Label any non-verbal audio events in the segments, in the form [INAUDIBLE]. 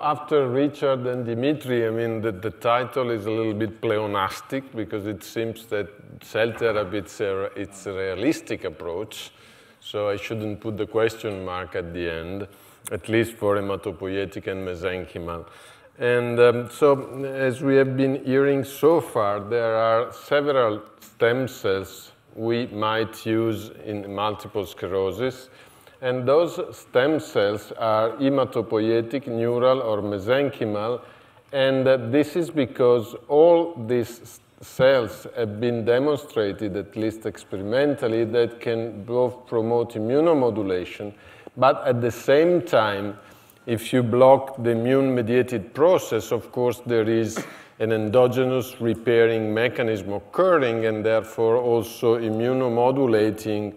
after Richard and Dimitri, I mean, the, the, title is a little bit pleonastic because it seems that cell therapy it's a, it's a realistic approach. So I shouldn't put the question mark at the end, at least for hematopoietic and mesenchymal. And um, so, as we have been hearing so far, there are several stem cells we might use in multiple sclerosis. And those stem cells are hematopoietic, neural, or mesenchymal. And uh, this is because all these cells have been demonstrated, at least experimentally, that can both promote immunomodulation, but at the same time, if you block the immune mediated process, of course, there is an endogenous repairing mechanism occurring and therefore also immunomodulating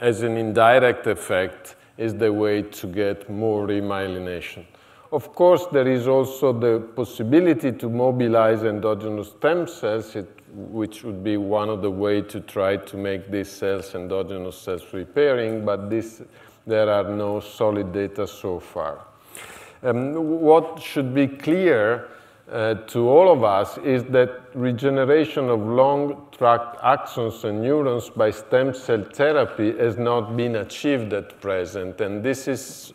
as an indirect effect is the way to get more remyelination. Of course, there is also the possibility to mobilize endogenous stem cells, it, which would be one of the way to try to make these cells endogenous cells repairing, but this, there are no solid data so far. Um, what should be clear uh, to all of us is that regeneration of long tract axons and neurons by stem cell therapy has not been achieved at present. And this is,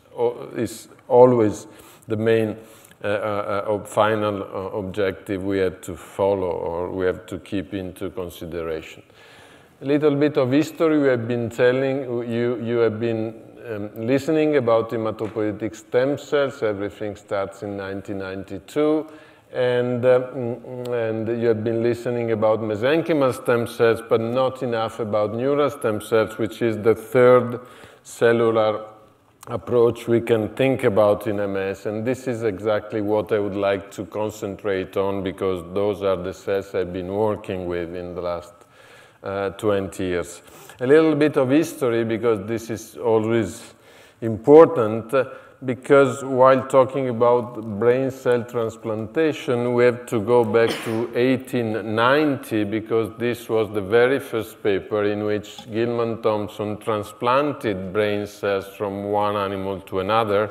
is always the main uh, uh, uh final uh, objective we have to follow or we have to keep into consideration. A little bit of history we have been telling, you, you have been um, listening about hematopoietic stem cells. Everything starts in 1992 and, uh, mm, mm, and you have been listening about mesenchymal stem cells, but not enough about neural stem cells, which is the third cellular approach we can think about in MS. And this is exactly what I would like to concentrate on because those are the cells I've been working with in the last uh, 20 years. A little bit of history because this is always important because while talking about brain cell transplantation, we have to go back to 1890 because this was the very first paper in which Gilman Thompson transplanted brain cells from one animal to another,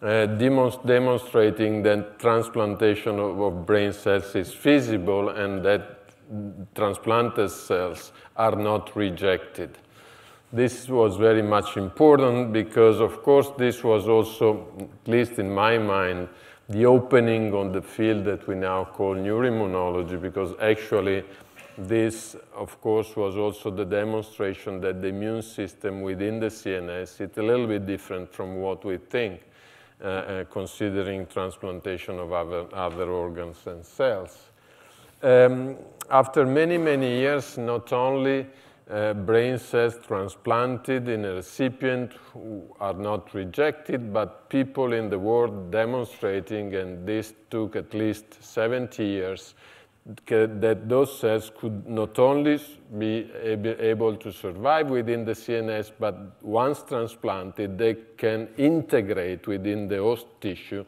uh, demonst demonstrating that transplantation of, of brain cells is feasible and that transplanted cells are not rejected this was very much important because, of course, this was also, at least in my mind, the opening on the field that we now call neuroimmunology, because actually, this, of course, was also the demonstration that the immune system within the CNS is a little bit different from what we think, uh, uh, considering transplantation of other, other organs and cells. Um, after many, many years, not only brain cells transplanted in a recipient who are not rejected, but people in the world demonstrating, and this took at least 70 years, that those cells could not only be able to survive within the CNS, but once transplanted, they can integrate within the host tissue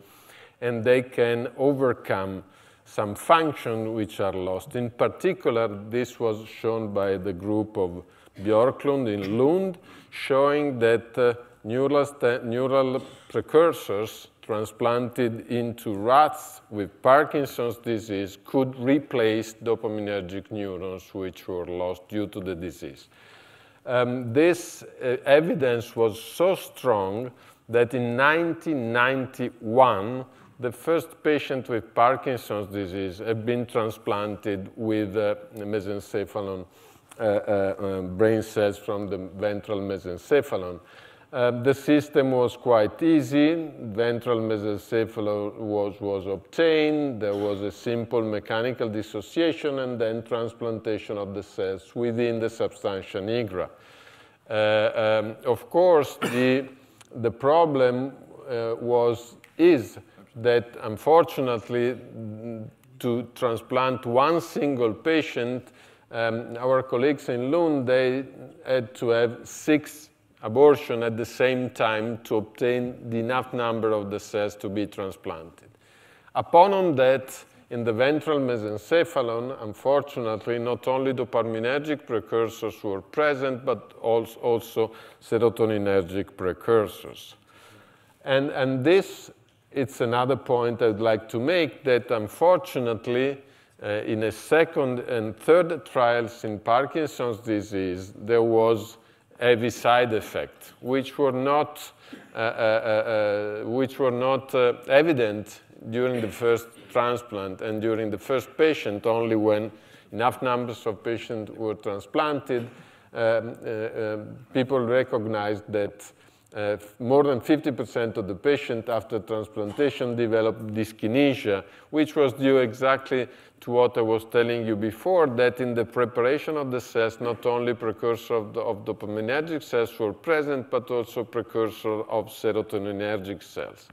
and they can overcome some functions which are lost. In particular, this was shown by the group of Björklund in Lund, showing that uh, neural, neural precursors transplanted into rats with Parkinson's disease could replace dopaminergic neurons which were lost due to the disease. Um, this uh, evidence was so strong that in 1991, the first patient with Parkinson's disease had been transplanted with uh, mesencephalon, uh, uh, um, brain cells from the ventral mesencephalon. Um, the system was quite easy. Ventral mesencephalon was, was obtained. There was a simple mechanical dissociation and then transplantation of the cells within the substantia nigra. Uh, um, of course, the, the problem uh, was, is that unfortunately to transplant one single patient, um, our colleagues in Lund, they had to have six abortion at the same time to obtain the enough number of the cells to be transplanted. Upon that, in the ventral mesencephalon, unfortunately, not only dopaminergic precursors were present, but also serotoninergic precursors. And, and this it's another point I'd like to make that unfortunately, uh, in a second and third trials in Parkinson's disease, there was heavy side effects, which were not, uh, uh, uh, uh which were not uh, evident during the first transplant and during the first patient, only when enough numbers of patients were transplanted, um, people recognized that uh, more than 50% of the patient after transplantation developed dyskinesia, which was due exactly to what I was telling you before, that in the preparation of the cells, not only precursor of, the, of dopaminergic cells were present, but also precursor of serotoninergic cells.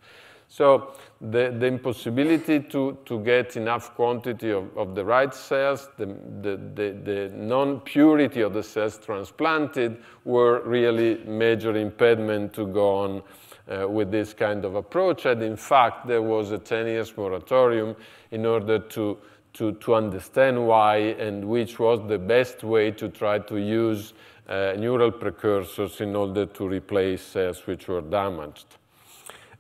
So the, the impossibility to, to get enough quantity of, of the right cells, the, the, the, the non-purity of the cells transplanted were really major impediment to go on uh, with this kind of approach. And in fact, there was a 10 years moratorium in order to, to, to understand why and which was the best way to try to use uh, neural precursors in order to replace cells which were damaged.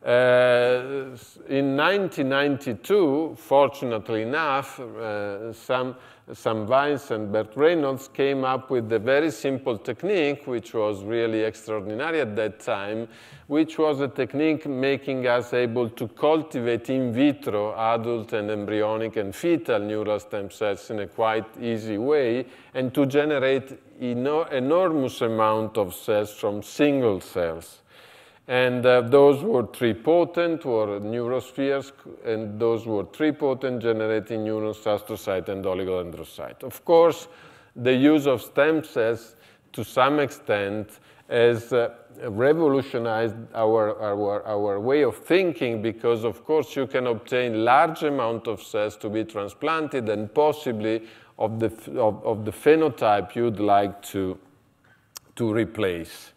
Uh, in 1992, fortunately enough, uh, some, some Vines and Bert Reynolds came up with a very simple technique, which was really extraordinary at that time, which was a technique making us able to cultivate in vitro adult and embryonic and fetal neural stem cells in a quite easy way and to generate enormous amount of cells from single cells. And uh, those were potent, were neurospheres, and those were potent generating neurons, astrocyte, and oligodendrocyte. Of course, the use of stem cells, to some extent, has uh, revolutionized our, our, our way of thinking because, of course, you can obtain large amount of cells to be transplanted and possibly of the, of, of the phenotype you'd like to, to replace.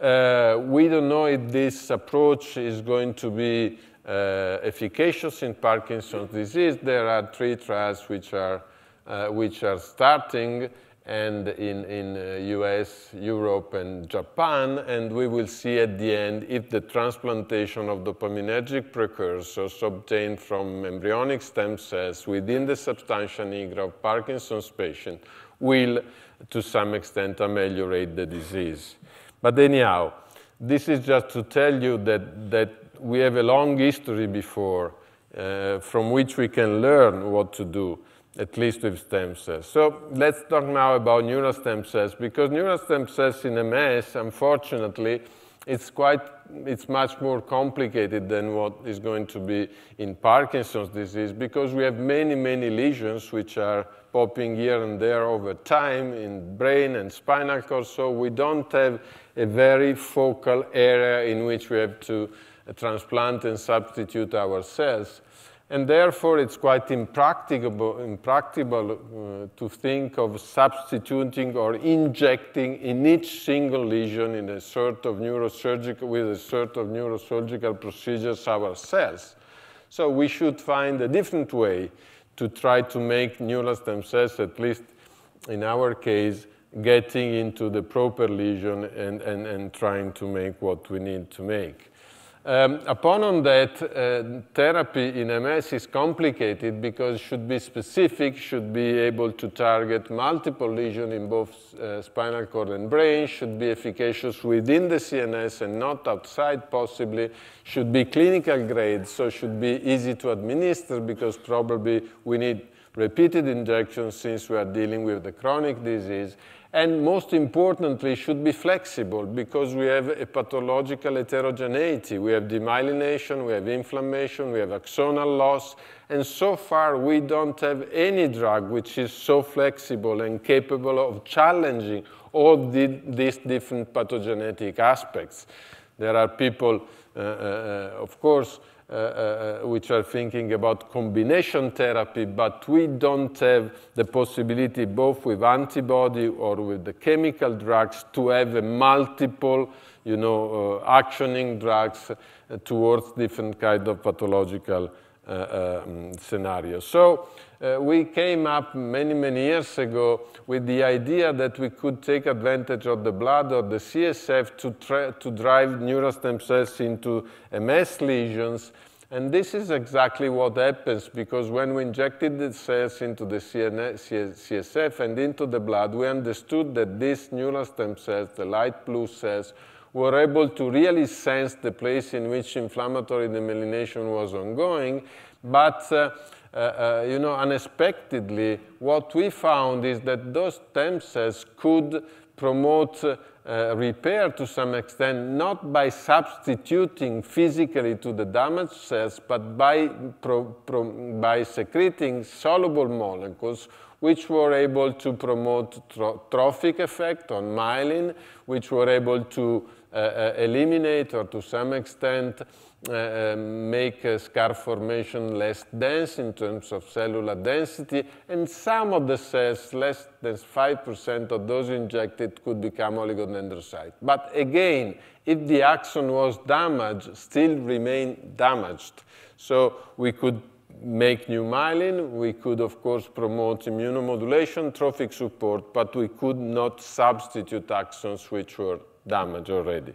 Uh, we don't know if this approach is going to be uh, efficacious in Parkinson's disease. There are three trials which are, uh, which are starting and in, in US, uh, Europe, and Japan, and we will see at the end if the transplantation of dopaminergic precursors obtained from embryonic stem cells within the substantia nigra of Parkinson's patient will, to some extent, ameliorate the disease. But anyhow, this is just to tell you that, that we have a long history before uh, from which we can learn what to do, at least with stem cells. So let's talk now about neural stem cells, because neural stem cells in MS, unfortunately, it's quite it's much more complicated than what is going to be in Parkinson's disease because we have many many lesions which are popping here and there over time in brain and spinal cord so we don't have a very focal area in which we have to uh, transplant and substitute our cells. And therefore, it's quite impracticable, impracticable uh, to think of substituting or injecting in each single lesion in a sort of neurosurgical, with a sort of neurosurgical procedures our cells. So we should find a different way to try to make neural stem cells, at least in our case, getting into the proper lesion and, and, and trying to make what we need to make. Um, upon on that, uh, therapy in MS is complicated because should be specific, should be able to target multiple lesions in both uh, spinal cord and brain, should be efficacious within the CNS and not outside possibly, should be clinical grade, so should be easy to administer because probably we need repeated injections since we are dealing with the chronic disease and most importantly should be flexible because we have a pathological heterogeneity. We have demyelination, we have inflammation, we have axonal loss, and so far we don't have any drug which is so flexible and capable of challenging all the, these different pathogenetic aspects. There are people, uh, uh, uh of course, uh, uh, uh, which are thinking about combination therapy, but we don't have the possibility, both with antibody or with the chemical drugs, to have multiple, you know, uh, actioning drugs towards different kind of pathological um, mm, scenarios. So uh, we came up many, many years ago with the idea that we could take advantage of the blood or the CSF to, to drive neurostem cells into MS lesions. And this is exactly what happens because when we injected the cells into the CSF and into the blood, we understood that these neural stem cells, the light blue cells, were able to really sense the place in which inflammatory demyelination was ongoing. But uh, uh, uh, you know, unexpectedly, what we found is that those stem cells could promote uh, repair to some extent, not by substituting physically to the damaged cells, but by, pro, pro, by secreting soluble molecules which were able to promote tro trophic effect on myelin, which were able to uh, uh, eliminate or to some extent uh, uh, make scar formation less dense in terms of cellular density, and some of the cells, less than 5% of those injected, could become oligodendrocyte. But again, if the axon was damaged, still remain damaged. So we could make new myelin, we could, of course, promote immunomodulation, trophic support, but we could not substitute axons which were damaged already.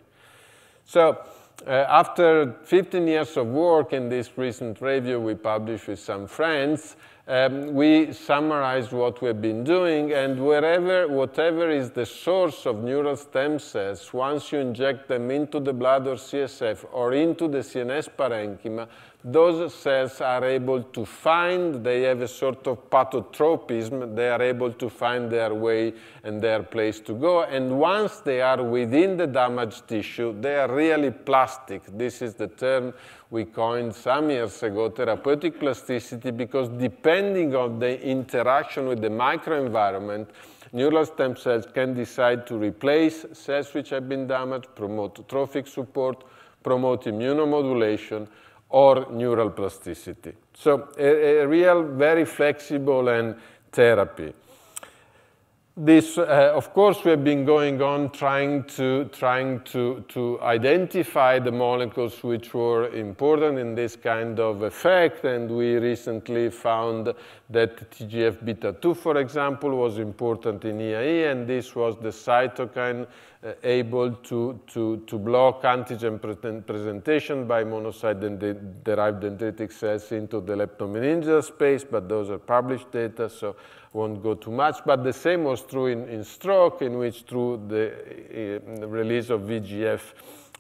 So uh, after 15 years of work in this recent review we published with some friends, um, we summarized what we've been doing and wherever, whatever is the source of neural stem cells, once you inject them into the blood or CSF or into the CNS parenchyma, those cells are able to find, they have a sort of pathotropism, they are able to find their way and their place to go. And once they are within the damaged tissue, they are really plastic. This is the term we coined some years ago, therapeutic plasticity, because depending on the interaction with the microenvironment, neural stem cells can decide to replace cells which have been damaged, promote trophic support, promote immunomodulation, or neural plasticity. So a, a real, very flexible and therapy. This, uh, of course, we have been going on trying to trying to to identify the molecules which were important in this kind of effect, and we recently found that TGF beta 2, for example, was important in EAE, and this was the cytokine uh, able to, to, to block antigen presentation by monocyte-derived dendritic cells into the leptomeningeal space, but those are published data, so won't go too much. But the same was true in, in stroke, in which through the uh, release of VGF,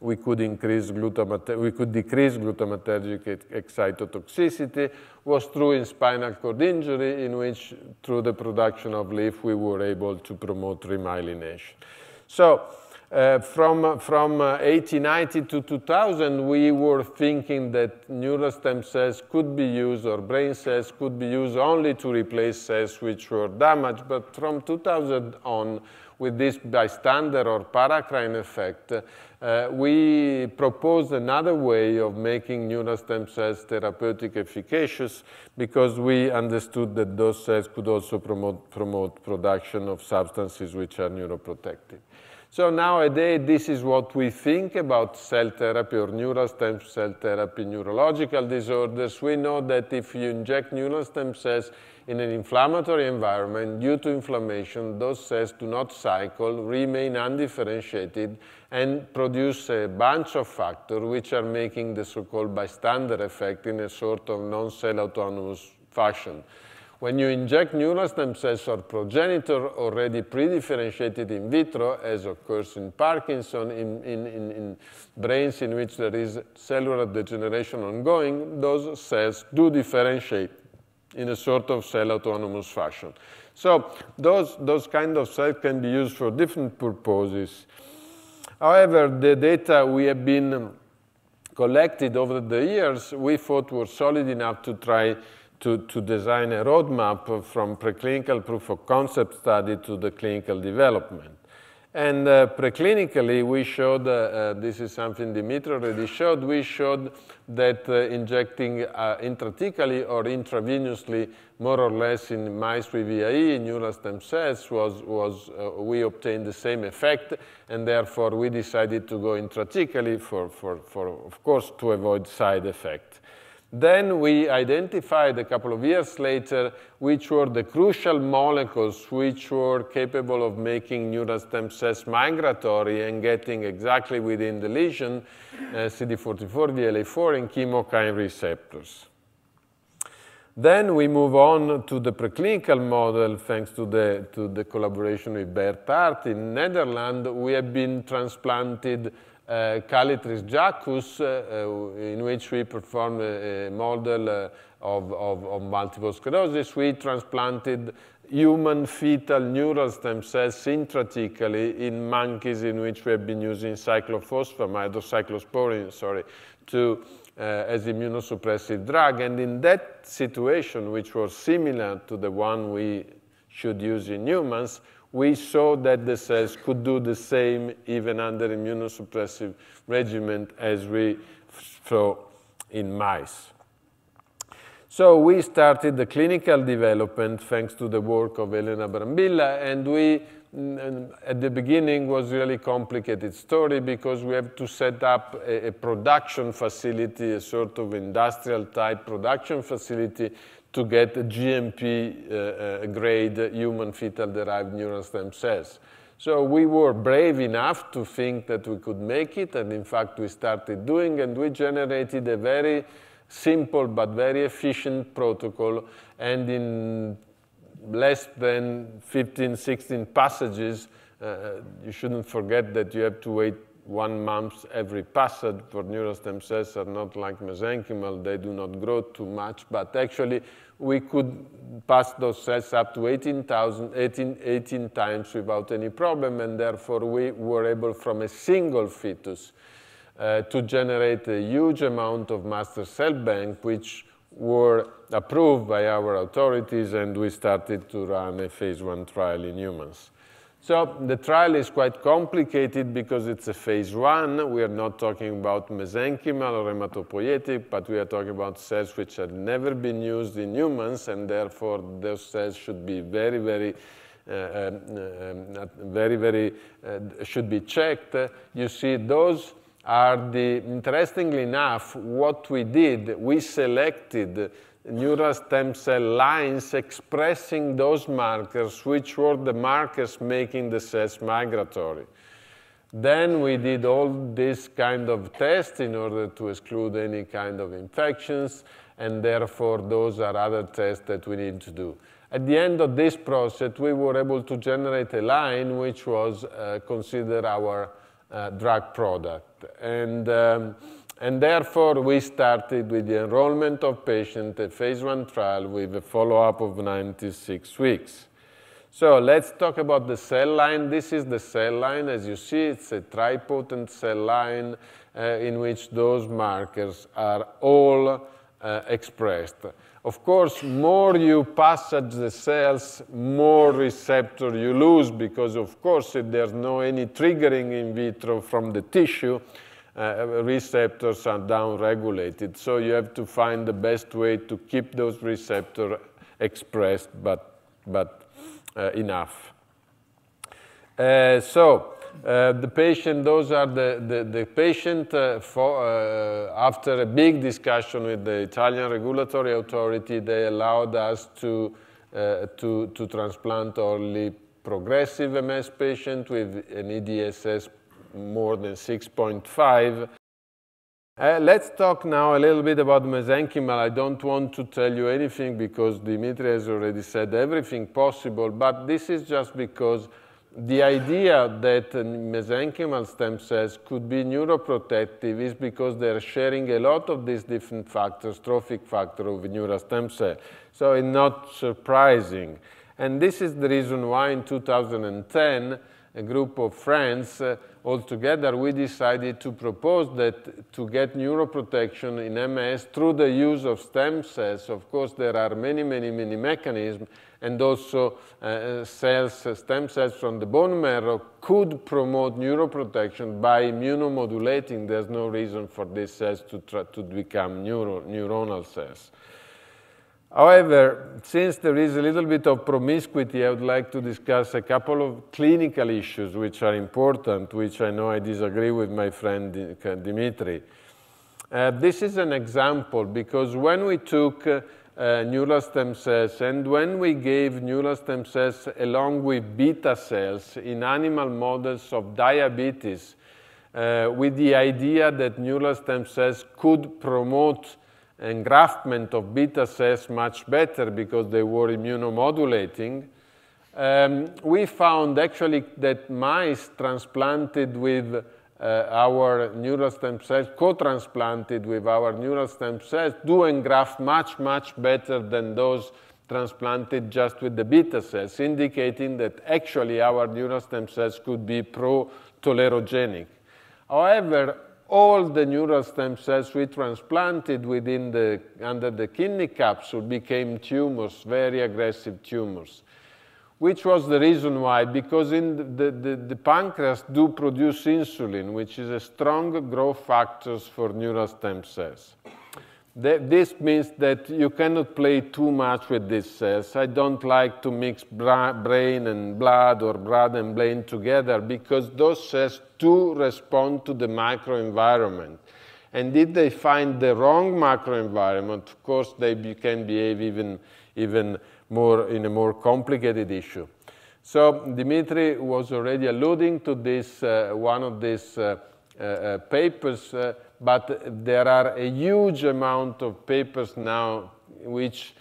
we could increase glutamate we could decrease glutamatergic excitotoxicity was true in spinal cord injury in which through the production of leaf we were able to promote remyelination. So uh, from, from uh, 1890 to 2000, we were thinking that neural stem cells could be used or brain cells could be used only to replace cells which were damaged. But from 2000 on, with this bystander or paracrine effect, uh, we proposed another way of making neural stem cells therapeutic efficacious because we understood that those cells could also promote, promote production of substances which are neuroprotective. So nowadays, this is what we think about cell therapy or neural stem cell therapy, neurological disorders. We know that if you inject neural stem cells in an inflammatory environment, due to inflammation, those cells do not cycle, remain undifferentiated, and produce a bunch of factors which are making the so-called bystander effect in a sort of non-cell autonomous fashion. When you inject neural stem cells or progenitor already pre-differentiated in vitro, as occurs in Parkinson, in, in, in, in, brains in which there is cellular degeneration ongoing, those cells do differentiate in a sort of cell autonomous fashion. So those, those kind of cells can be used for different purposes. However, the data we have been collected over the years, we thought were solid enough to try to, to design a roadmap from preclinical proof of concept study to the clinical development. And uh, preclinically, we showed, uh, uh, this is something Dimitri already showed, we showed that uh, injecting uh, intrathecally or intravenously, more or less in mice with VIE, neural stem cells, was, was uh, we obtained the same effect, and therefore we decided to go intrathecally for, for, for, of course, to avoid side effect. Then we identified a couple of years later which were the crucial molecules which were capable of making neural stem cells migratory and getting exactly within the lesion uh, CD44, vla 4 and chemokine receptors. Then we move on to the preclinical model thanks to the, to the collaboration with Bert Hart in Netherlands. We have been transplanted uh, eh, Calitris Jacus, uh, eh, eh, in which we performed a, a model uh, of, of, of, multiple sclerosis. We transplanted human fetal neural stem cells intrathecally in monkeys in which we have been using cyclophosphamide or cyclosporin, sorry, to, as immunosuppressive drug. And in that situation, which was similar to the one we should use in humans, we saw that the cells could do the same even under immunosuppressive regimen as we saw in mice. So we started the clinical development thanks to the work of Elena Brambilla, and we, mm, mm, at the beginning, was really complicated story because we have to set up a, a production facility, a sort of industrial type production facility to get a GMP uh, uh, grade human fetal derived neural stem cells. So we were brave enough to think that we could make it, and in fact, we started doing, and we generated a very simple but very efficient protocol, and in less than 15, 16 passages, uh, uh you shouldn't forget that you have to wait one month every passage for neural stem cells are not like mesenchymal, they do not grow too much, but actually we could pass those cells up to 18,000, 18, 18 times without any problem, and therefore we were able from a single fetus uh, to generate a huge amount of master cell bank, which were approved by our authorities, and we started to run a phase one trial in humans. So the trial is quite complicated because it's a phase one. We are not talking about mesenchymal or hematopoietic, but we are talking about cells which have never been used in humans, and therefore those cells should be very, very, uh, um, uh, um, very, very, uh, should be checked. You see, those are the, interestingly enough, what we did, we selected neural stem cell lines expressing those markers, which were the markers making the cells migratory. Then we did all this kind of tests in order to exclude any kind of infections, and therefore those are other tests that we need to do. At the end of this process, we were able to generate a line which was uh, considered our uh, drug product. And um, and therefore, we started with the enrollment of patients, a phase one trial with a follow-up of 96 weeks. So let's talk about the cell line. This is the cell line. As you see, it's a tripotent cell line uh, in which those markers are all uh, expressed. Of course, more you passage the cells, more receptor you lose because, of course, if there's no any triggering in vitro from the tissue, uh, receptors are downregulated. So you have to find the best way to keep those receptors expressed, but, but uh, enough. Uh, so the patient, those are the, the, the patient for, after a big discussion with the Italian regulatory authority, they allowed us to uh, to, to, transplant only progressive MS patient with an EDSS more than 6.5. Uh, let's talk now a little bit about mesenchymal. I don't want to tell you anything because Dimitri has already said everything possible, but this is just because the idea that mesenchymal stem cells could be neuroprotective is because they're sharing a lot of these different factors, trophic factor of neural stem cell. So it's not surprising. And this is the reason why in 2010, a group of friends uh, all together, we decided to propose that to get neuroprotection in MS through the use of stem cells. Of course, there are many, many, many mechanisms, and also uh, cells, uh, stem cells from the bone marrow could promote neuroprotection by immunomodulating. There's no reason for these cells to, to become neuro neuronal cells. However, since there is a little bit of promiscuity, I would like to discuss a couple of clinical issues which are important, which I know I disagree with my friend uh, Dimitri. Uh, this is an example because when we took uh, uh, neural stem cells. And when we gave neural stem cells along with beta cells in animal models of diabetes, uh, with the idea that neural stem cells could promote engraftment of beta cells much better because they were immunomodulating, um, we found actually that mice transplanted with uh, our neural stem cells, co-transplanted with our neural stem cells, do engraft much, much better than those transplanted just with the beta cells, indicating that actually our neural stem cells could be pro-tolerogenic. However, all the neural stem cells we transplanted within the, under the kidney capsule became tumors, very aggressive tumors. Which was the reason why? Because in the, the, the pancreas do produce insulin, which is a strong growth factor for neural stem cells this means that you cannot play too much with these cells. I don't like to mix brain and blood or blood and brain together because those cells do respond to the microenvironment. And if they find the wrong microenvironment, of course, they be can behave even, even more in a more complicated issue. So Dimitri was already alluding to this, uh, one of these uh, uh, uh papers uh, but there are a huge amount of papers now which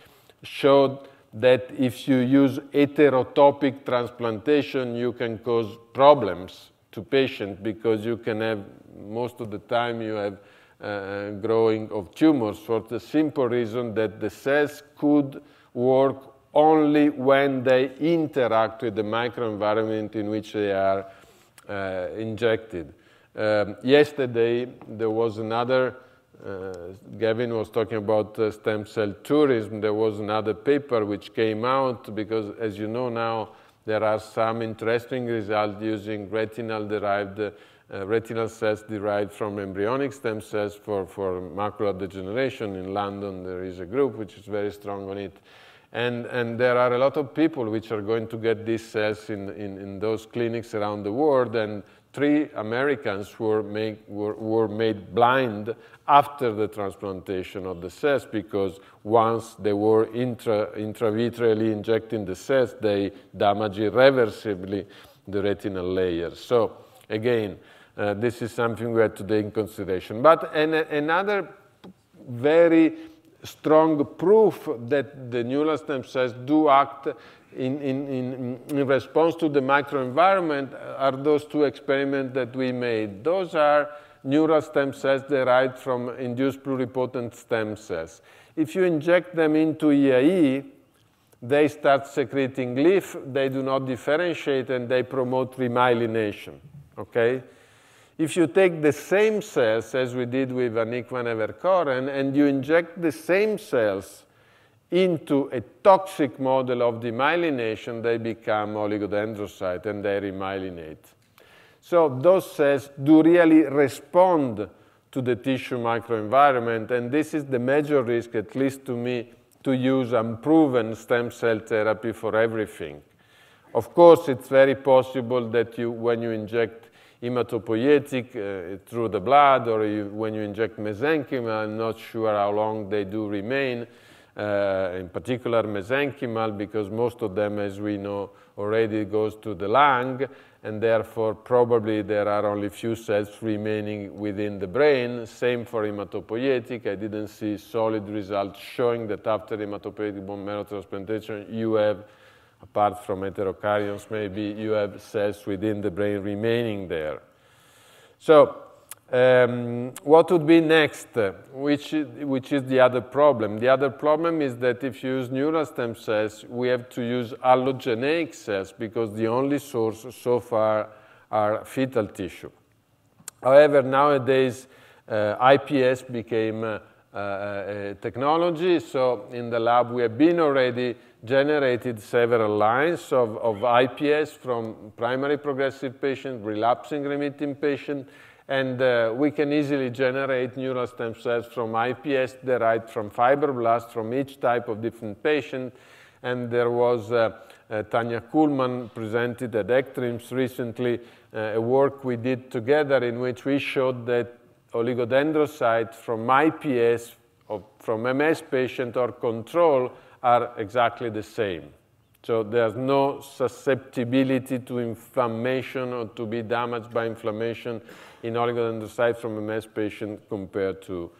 showed that if you use heterotopic transplantation, you can cause problems to patients because you can have, most of the time, you have uh, uh, growing of tumors for the simple reason that the cells could work only when they interact with the microenvironment in which they are uh, injected. Um, yesterday, there was another, uh, Gavin was talking about uh, stem cell tourism. There was another paper which came out because, as you know now, there are some interesting results using retinal derived. Uh, retinal cells derived from embryonic stem cells for, for macular degeneration. In London, there is a group which is very strong on it. And, and, there are a lot of people which are going to get these cells in, in, in, those clinics around the world, and three Americans were, were, were made blind after the transplantation of the cells because once they were intra, intravitreally injecting the cells, they damaged irreversibly the retinal layer. So again, uh, this is something we have to take in consideration. But an, another very strong proof that the neural stem cells do act in, in, in, response to the microenvironment uh, are those two experiments that we made. Those are neural stem cells derived from induced pluripotent stem cells. If you inject them into EAE, they start secreting leaf, they do not differentiate, and they promote remyelination, okay? If you take the same cells, as we did with Anikvan Evercoren, and you inject the same cells into a toxic model of demyelination, they become oligodendrocyte and they remyelinate. So those cells do really respond to the tissue microenvironment, and this is the major risk, at least to me, to use unproven stem cell therapy for everything. Of course, it's very possible that you, when you inject hematopoietic uh, through the blood or you, when you inject mesenchyma, I'm not sure how long they do remain, uh, in particular mesenchymal, because most of them, as we know, already goes to the lung, and therefore probably there are only few cells remaining within the brain. Same for hematopoietic. I didn't see solid results showing that after hematopoietic bone marrow transplantation, you have, apart from heterokaryons maybe, you have cells within the brain remaining there. So um, what would be next? Which, which is the other problem? The other problem is that if you use neural stem cells, we have to use allogeneic cells because the only source so far are fetal tissue. However, nowadays, uh, IPS became uh, uh technology, so in the lab we have been already generated several lines of, of IPS from primary progressive patient, relapsing remitting patient, and uh, we can easily generate neural stem cells from IPS derived from fibroblasts from each type of different patient. And there was uh, uh, Tanya Kuhlman presented at ECTRIMS recently uh, a work we did together in which we showed that oligodendrocytes from IPS, from MS patient or control, are exactly the same. So there's no susceptibility to inflammation or to be damaged by inflammation in oligodendrocytes from MS patient compared to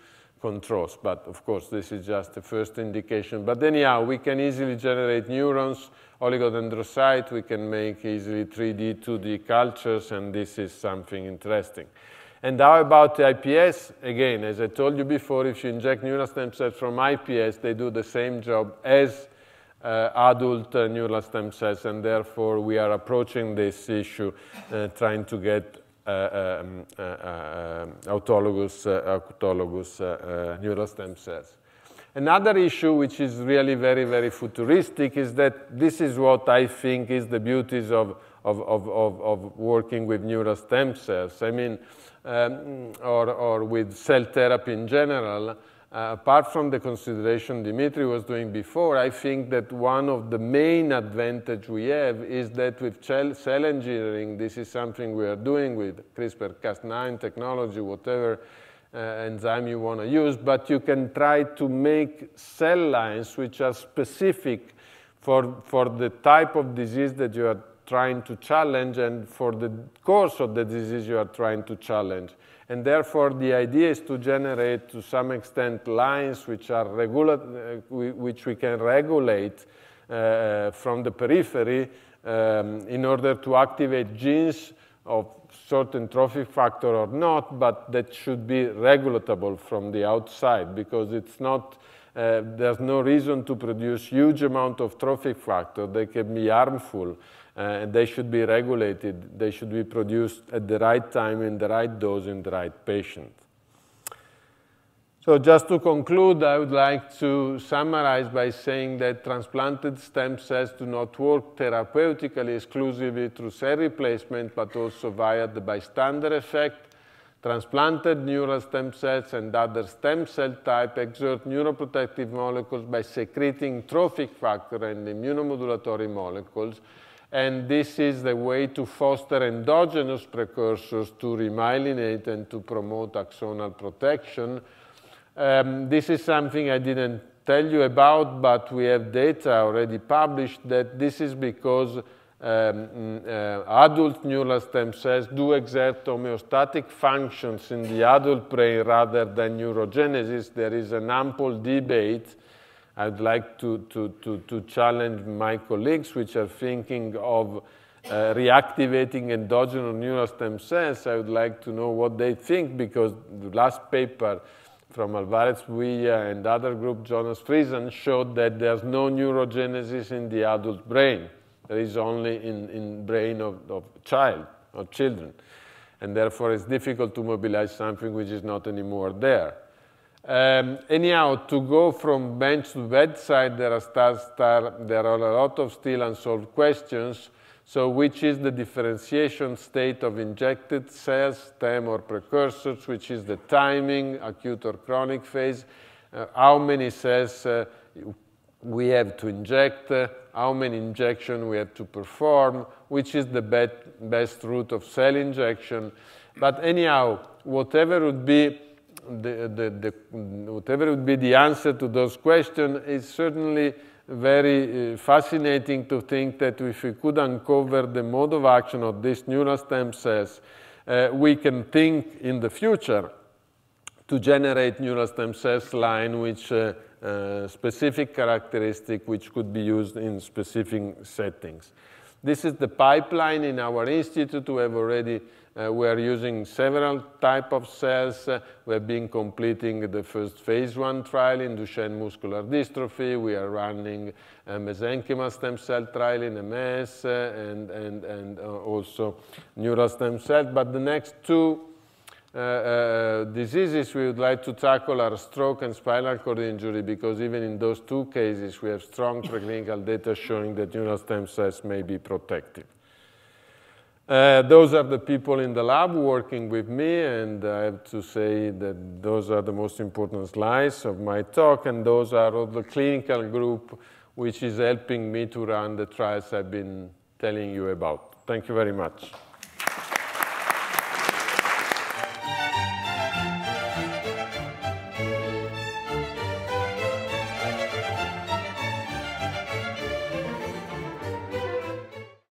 controls. But of course, this is just the first indication. But anyhow, we can easily generate neurons, oligodendrocyte, we can make easily 3D, 2D cultures, and this is something interesting. And how about the iPS? Again, as I told you before, if you inject neural stem cells from iPS, they do the same job as uh, adult neural stem cells, and therefore we are approaching this issue uh, trying to get uh, um, um, autologous, autologous neural stem cells. Another issue which is really very, very futuristic is that this is what I think is the beauties of, of, of, of, of working with neural stem cells. I mean, um, or, or with cell therapy in general, uh, apart from the consideration Dimitri was doing before, I think that one of the main advantage we have is that with cell engineering, this is something we are doing with CRISPR-Cas9 technology, whatever uh, enzyme you want to use, but you can try to make cell lines which are specific for, for the type of disease that you are trying to challenge and for the course of the disease you are trying to challenge. And therefore, the idea is to generate, to some extent, lines which, are regula- uh, which we can regulate uh, uh, from the periphery um, in order to activate genes of certain trophic factor or not, but that should be regulatable from the outside because it's not uh, there's no reason to produce huge amount of trophic factor. They can be harmful, uh, and they should be regulated. They should be produced at the right time, in the right dose, in the right patient. So just to conclude, I would like to summarize by saying that transplanted stem cells do not work therapeutically exclusively through cell replacement, but also via the bystander effect, Transplanted neural stem cells and other stem cell type exert neuroprotective molecules by secreting trophic factor and immunomodulatory molecules, and this is the way to foster endogenous precursors to remyelinate and to promote axonal protection. Um, this is something I didn't tell you about, but we have data already published that this is because um, uh, adult neural stem cells do exert homeostatic functions in the adult brain rather than neurogenesis, there is an ample debate. I'd like to, to, to, to challenge my colleagues, which are thinking of uh, reactivating endogenous neural stem cells. I would like to know what they think because the last paper from Alvarez Villa and other group, Jonas Friesen, showed that there's no neurogenesis in the adult brain that is only in, in brain of, of child or children. And therefore, it's difficult to mobilize something which is not anymore there. Um, anyhow, to go from bench to bedside, there are, star, star, there are a lot of still unsolved questions. So, which is the differentiation state of injected cells, stem or precursors? Which is the timing, acute or chronic phase? Uh, how many cells uh, we have to inject, uh, how many injections we have to perform, which is the bet, best route of cell injection. But anyhow, whatever would be the, the, the, whatever would be the answer to those questions, it's certainly very uh, fascinating to think that if we could uncover the mode of action of these neural stem cells, uh, we can think in the future to generate neural stem cells line which uh, uh, specific characteristic which could be used in specific settings. This is the pipeline in our institute. We have already, uh, we are using several type of cells. Uh, we have been completing the first phase one trial in Duchenne muscular dystrophy. We are running a mesenchymal stem cell trial in MS uh, and, and, and uh, also neural stem cell. But the next two uh, uh, diseases we would like to tackle are stroke and spinal cord injury because even in those two cases, we have strong [COUGHS] preclinical data showing that neural stem cells may be protective. Uh, those are the people in the lab working with me, and I have to say that those are the most important slides of my talk, and those are of the clinical group which is helping me to run the trials I've been telling you about. Thank you very much.